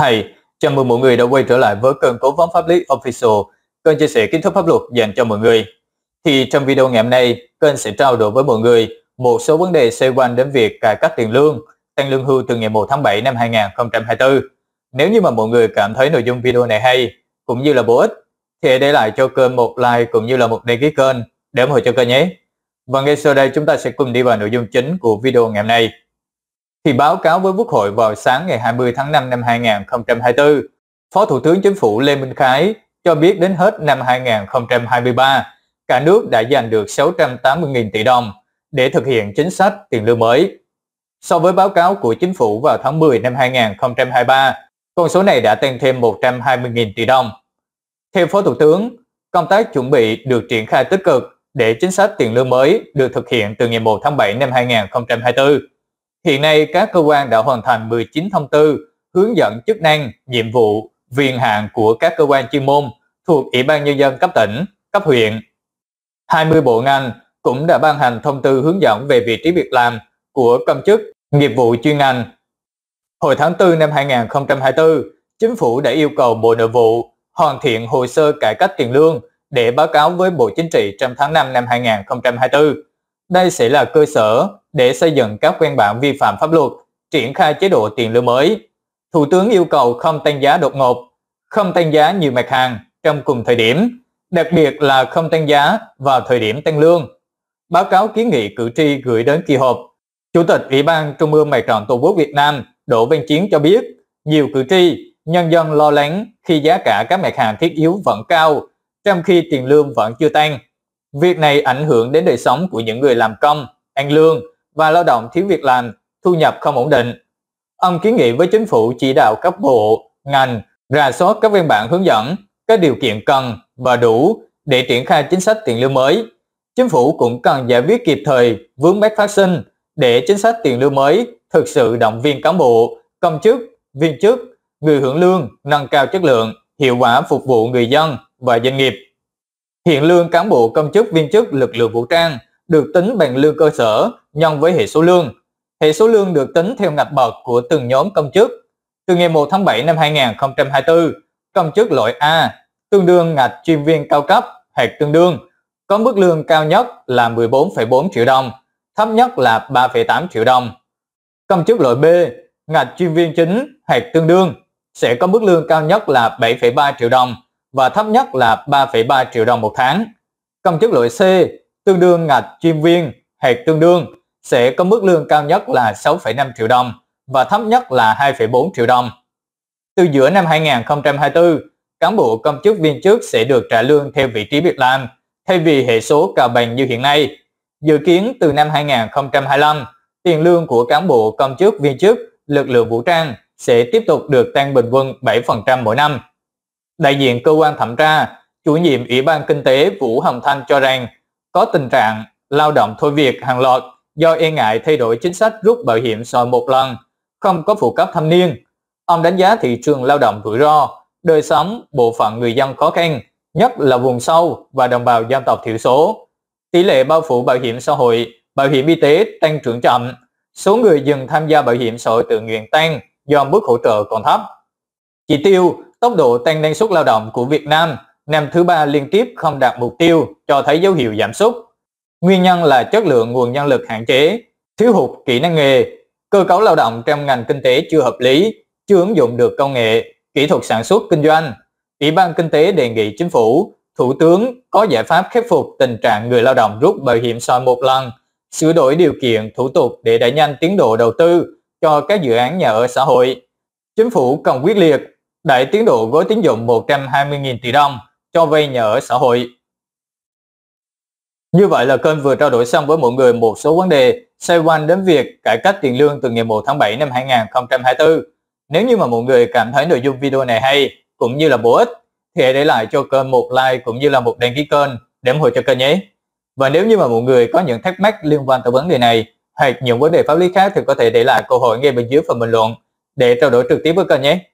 Hay, chào mừng mọi người đã quay trở lại với kênh cố vấn pháp lý Official, kênh chia sẻ kiến thức pháp luật dành cho mọi người. Thì trong video ngày hôm nay, kênh sẽ trao đổi với mọi người một số vấn đề xoay quanh đến việc cải cách tiền lương, tăng lương hưu từ ngày 1 tháng 7 năm 2024. Nếu như mà mọi người cảm thấy nội dung video này hay, cũng như là bổ ích, thì hãy để lại cho kênh một like cũng như là một đăng ký kênh để ủng hộ cho kênh nhé. Và ngay sau đây chúng ta sẽ cùng đi vào nội dung chính của video ngày hôm nay thì báo cáo với Quốc hội vào sáng ngày 20 tháng 5 năm 2024. Phó Thủ tướng Chính phủ Lê Minh Khái cho biết đến hết năm 2023, cả nước đã giành được 680.000 tỷ đồng để thực hiện chính sách tiền lương mới. So với báo cáo của Chính phủ vào tháng 10 năm 2023, con số này đã tăng thêm 120.000 tỷ đồng. Theo Phó Thủ tướng, công tác chuẩn bị được triển khai tích cực để chính sách tiền lương mới được thực hiện từ ngày 1 tháng 7 năm 2024 Hiện nay, các cơ quan đã hoàn thành 19 thông tư hướng dẫn chức năng, nhiệm vụ, quyền hạn của các cơ quan chuyên môn thuộc Ủy ban Nhân dân cấp tỉnh, cấp huyện. 20 bộ ngành cũng đã ban hành thông tư hướng dẫn về vị trí việc làm của công chức, nghiệp vụ chuyên ngành. Hồi tháng 4 năm 2024, Chính phủ đã yêu cầu Bộ Nội vụ hoàn thiện hồ sơ cải cách tiền lương để báo cáo với Bộ Chính trị trong tháng 5 năm 2024. Đây sẽ là cơ sở để xây dựng các văn bản vi phạm pháp luật, triển khai chế độ tiền lương mới. Thủ tướng yêu cầu không tăng giá đột ngột, không tăng giá nhiều mặt hàng trong cùng thời điểm, đặc biệt là không tăng giá vào thời điểm tăng lương. Báo cáo kiến nghị cử tri gửi đến kỳ họp, Chủ tịch Ủy ban Trung ương Mặt trận Tổ quốc Việt Nam Đỗ Văn Chiến cho biết, nhiều cử tri, nhân dân lo lắng khi giá cả các mặt hàng thiết yếu vẫn cao, trong khi tiền lương vẫn chưa tăng. Việc này ảnh hưởng đến đời sống của những người làm công, ăn lương và lao động thiếu việc làm, thu nhập không ổn định. Ông kiến nghị với chính phủ chỉ đạo các bộ, ngành, ra soát các văn bản hướng dẫn, các điều kiện cần và đủ để triển khai chính sách tiền lương mới. Chính phủ cũng cần giải quyết kịp thời vướng mắc phát sinh để chính sách tiền lương mới thực sự động viên cán bộ, công chức, viên chức, người hưởng lương nâng cao chất lượng, hiệu quả phục vụ người dân và doanh nghiệp. Hiện lương cán bộ công chức viên chức lực lượng vũ trang được tính bằng lương cơ sở nhân với hệ số lương. Hệ số lương được tính theo ngạch bậc của từng nhóm công chức. Từ ngày 1 tháng 7 năm 2024, công chức loại A tương đương ngạch chuyên viên cao cấp hoặc tương đương có mức lương cao nhất là 14,4 triệu đồng, thấp nhất là 3,8 triệu đồng. Công chức loại B, ngạch chuyên viên chính hoặc tương đương sẽ có mức lương cao nhất là 7,3 triệu đồng, và thấp nhất là 3,3 triệu đồng một tháng. Công chức loại C tương đương ngạch chuyên viên hệt tương đương sẽ có mức lương cao nhất là 6,5 triệu đồng và thấp nhất là 2,4 triệu đồng. Từ giữa năm 2024, cán bộ công chức viên chức sẽ được trả lương theo vị trí việc làm thay vì hệ số cao bằng như hiện nay. Dự kiến từ năm 2025, tiền lương của cán bộ công chức viên chức lực lượng vũ trang sẽ tiếp tục được tăng bình quân 7% mỗi năm. Đại diện cơ quan thẩm tra, chủ nhiệm Ủy ban Kinh tế Vũ Hồng Thanh cho rằng có tình trạng lao động thôi việc hàng loạt do e ngại thay đổi chính sách rút bảo hiểm sòi một lần, không có phụ cấp thâm niên. Ông đánh giá thị trường lao động rủi ro, đời sống bộ phận người dân khó khăn, nhất là vùng sâu và đồng bào dân tộc thiểu số. Tỷ lệ bao phủ bảo hiểm xã hội, bảo hiểm y tế tăng trưởng chậm, số người dừng tham gia bảo hiểm xã hội tự nguyện tăng do mức hỗ trợ còn thấp. Chỉ tiêu Tốc độ tăng năng suất lao động của Việt Nam năm thứ ba liên tiếp không đạt mục tiêu cho thấy dấu hiệu giảm sút. Nguyên nhân là chất lượng nguồn nhân lực hạn chế, thiếu hụt kỹ năng nghề, cơ cấu lao động trong ngành kinh tế chưa hợp lý, chưa ứng dụng được công nghệ, kỹ thuật sản xuất kinh doanh. Ủy ban Kinh tế đề nghị chính phủ, thủ tướng có giải pháp khắc phục tình trạng người lao động rút bảo hiểm soi một lần, sửa đổi điều kiện thủ tục để đẩy nhanh tiến độ đầu tư cho các dự án nhà ở xã hội. Chính phủ cần quyết liệt đẩy tiến độ gói tín dụng 120.000 tỷ đồng cho vay nhà ở xã hội. Như vậy là kênh vừa trao đổi xong với mọi người một số vấn đề xoay quanh đến việc cải cách tiền lương từ ngày 1 tháng 7 năm 2024. Nếu như mà mọi người cảm thấy nội dung video này hay cũng như là bổ ích thì hãy để lại cho kênh một like cũng như là một đăng ký kênh để ủng hộ cho kênh nhé. Và nếu như mà mọi người có những thắc mắc liên quan tới vấn đề này hoặc những vấn đề pháp lý khác thì có thể để lại câu hỏi ngay bên dưới phần bình luận để trao đổi trực tiếp với kênh nhé.